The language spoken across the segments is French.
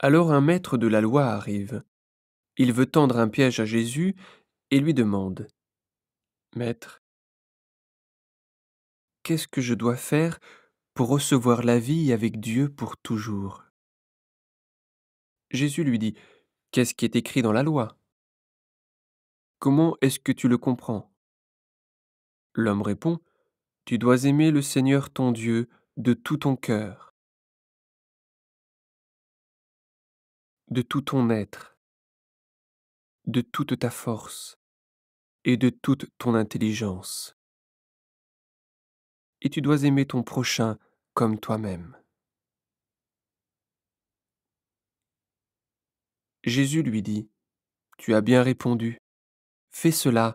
Alors un maître de la loi arrive. Il veut tendre un piège à Jésus et lui demande Maître, qu'est-ce que je dois faire pour recevoir la vie avec Dieu pour toujours Jésus lui dit Qu'est-ce qui est écrit dans la loi Comment est-ce que tu le comprends L'homme répond Tu dois aimer le Seigneur ton Dieu de tout ton cœur, de tout ton être, de toute ta force et de toute ton intelligence. Et tu dois aimer ton prochain comme toi-même. Jésus lui dit, Tu as bien répondu, fais cela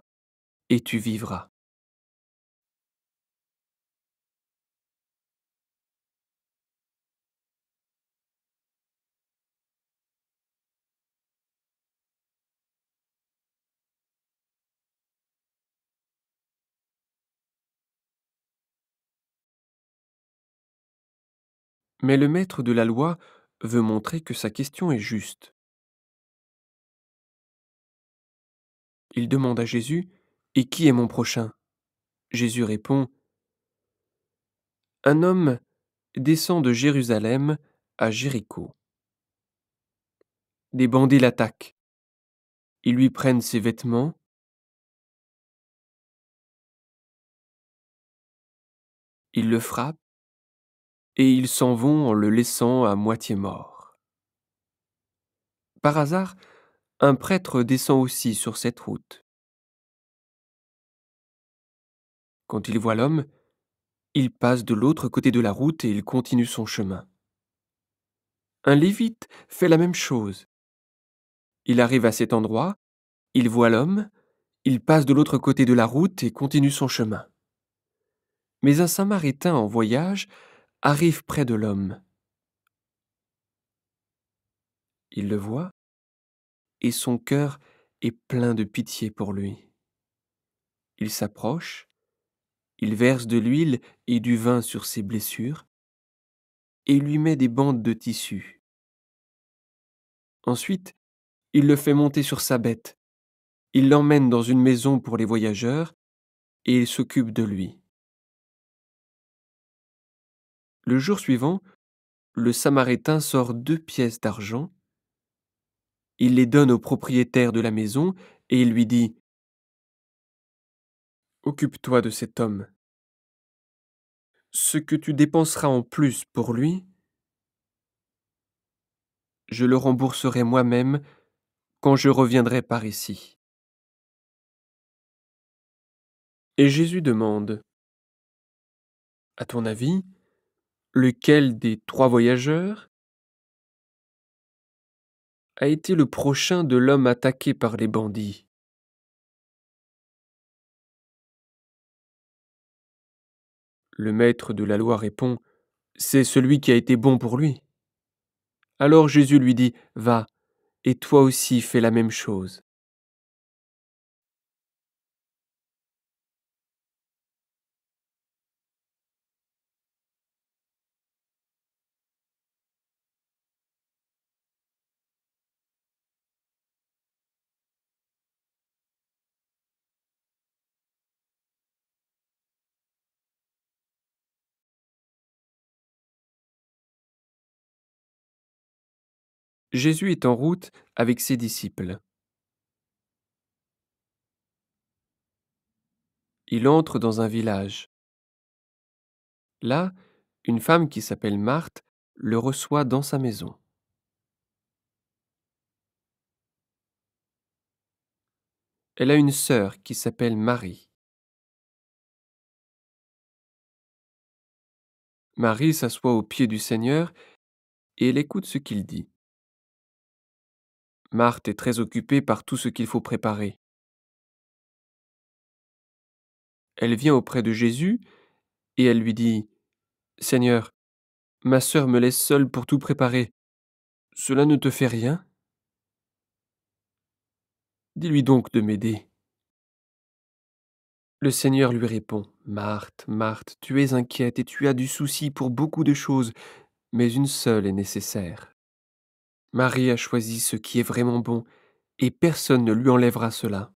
et tu vivras. Mais le maître de la loi veut montrer que sa question est juste. Il demande à Jésus Et qui est mon prochain Jésus répond Un homme descend de Jérusalem à Jéricho. Des bandits l'attaquent. Ils lui prennent ses vêtements, ils le frappent, et ils s'en vont en le laissant à moitié mort. Par hasard, un prêtre descend aussi sur cette route. Quand il voit l'homme, il passe de l'autre côté de la route et il continue son chemin. Un lévite fait la même chose. Il arrive à cet endroit, il voit l'homme, il passe de l'autre côté de la route et continue son chemin. Mais un samaritain en voyage arrive près de l'homme. Il le voit et son cœur est plein de pitié pour lui. Il s'approche, il verse de l'huile et du vin sur ses blessures et lui met des bandes de tissu. Ensuite, il le fait monter sur sa bête, il l'emmène dans une maison pour les voyageurs et il s'occupe de lui. Le jour suivant, le Samaritain sort deux pièces d'argent, il les donne au propriétaire de la maison et il lui dit Occupe-toi de cet homme. Ce que tu dépenseras en plus pour lui, je le rembourserai moi-même quand je reviendrai par ici. Et Jésus demande, À ton avis, lequel des trois voyageurs a été le prochain de l'homme attaqué par les bandits Le maître de la loi répond, C'est celui qui a été bon pour lui. Alors Jésus lui dit, Va, et toi aussi fais la même chose. Jésus est en route avec ses disciples. Il entre dans un village. Là, une femme qui s'appelle Marthe le reçoit dans sa maison. Elle a une sœur qui s'appelle Marie. Marie s'assoit aux pieds du Seigneur et elle écoute ce qu'il dit. Marthe est très occupée par tout ce qu'il faut préparer. Elle vient auprès de Jésus et elle lui dit Seigneur, ma sœur me laisse seule pour tout préparer. Cela ne te fait rien Dis-lui donc de m'aider. Le Seigneur lui répond Marthe, Marthe, tu es inquiète et tu as du souci pour beaucoup de choses, mais une seule est nécessaire. Marie a choisi ce qui est vraiment bon, et personne ne lui enlèvera cela.